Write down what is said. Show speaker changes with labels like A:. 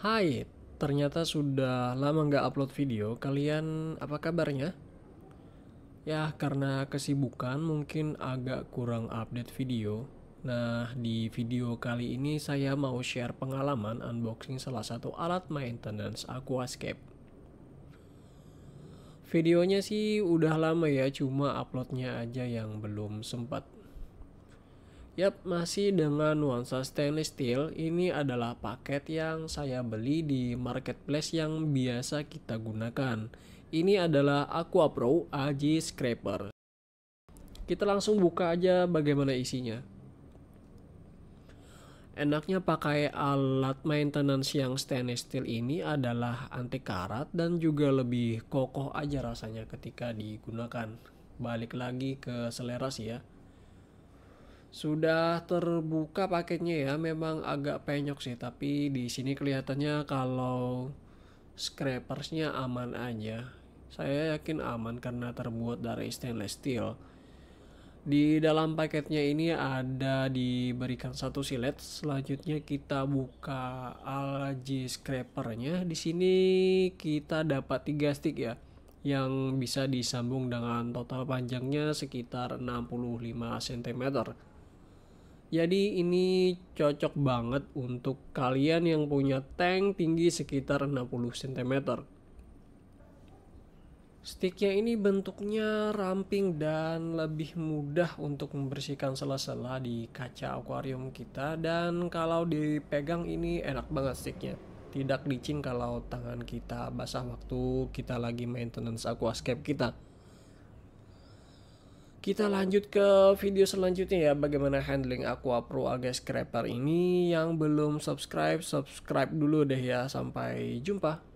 A: Hai, ternyata sudah lama nggak upload video. Kalian apa kabarnya? Ya, karena kesibukan mungkin agak kurang update video. Nah, di video kali ini saya mau share pengalaman unboxing salah satu alat maintenance Aquascape. Videonya sih udah lama ya, cuma uploadnya aja yang belum sempat Yap, masih dengan nuansa stainless steel, ini adalah paket yang saya beli di marketplace yang biasa kita gunakan. Ini adalah Aqua Pro AG Scraper. Kita langsung buka aja bagaimana isinya. Enaknya pakai alat maintenance yang stainless steel ini adalah anti karat dan juga lebih kokoh aja rasanya ketika digunakan. Balik lagi ke selera sih ya sudah terbuka paketnya ya memang agak penyok sih tapi di sini kelihatannya kalau scrapersnya aman aja saya yakin aman karena terbuat dari stainless steel di dalam paketnya ini ada diberikan satu silet selanjutnya kita buka alji scrapernya di sini kita dapat tiga stick ya yang bisa disambung dengan total panjangnya sekitar 65 cm jadi ini cocok banget untuk kalian yang punya tank tinggi sekitar 60 cm. Sticknya ini bentuknya ramping dan lebih mudah untuk membersihkan sela-sela di kaca akuarium kita dan kalau dipegang ini enak banget sticknya. Tidak licin kalau tangan kita basah waktu kita lagi maintenance aquascape kita. Kita lanjut ke video selanjutnya ya bagaimana handling Aqua Pro Alga Scraper ini yang belum subscribe subscribe dulu deh ya sampai jumpa.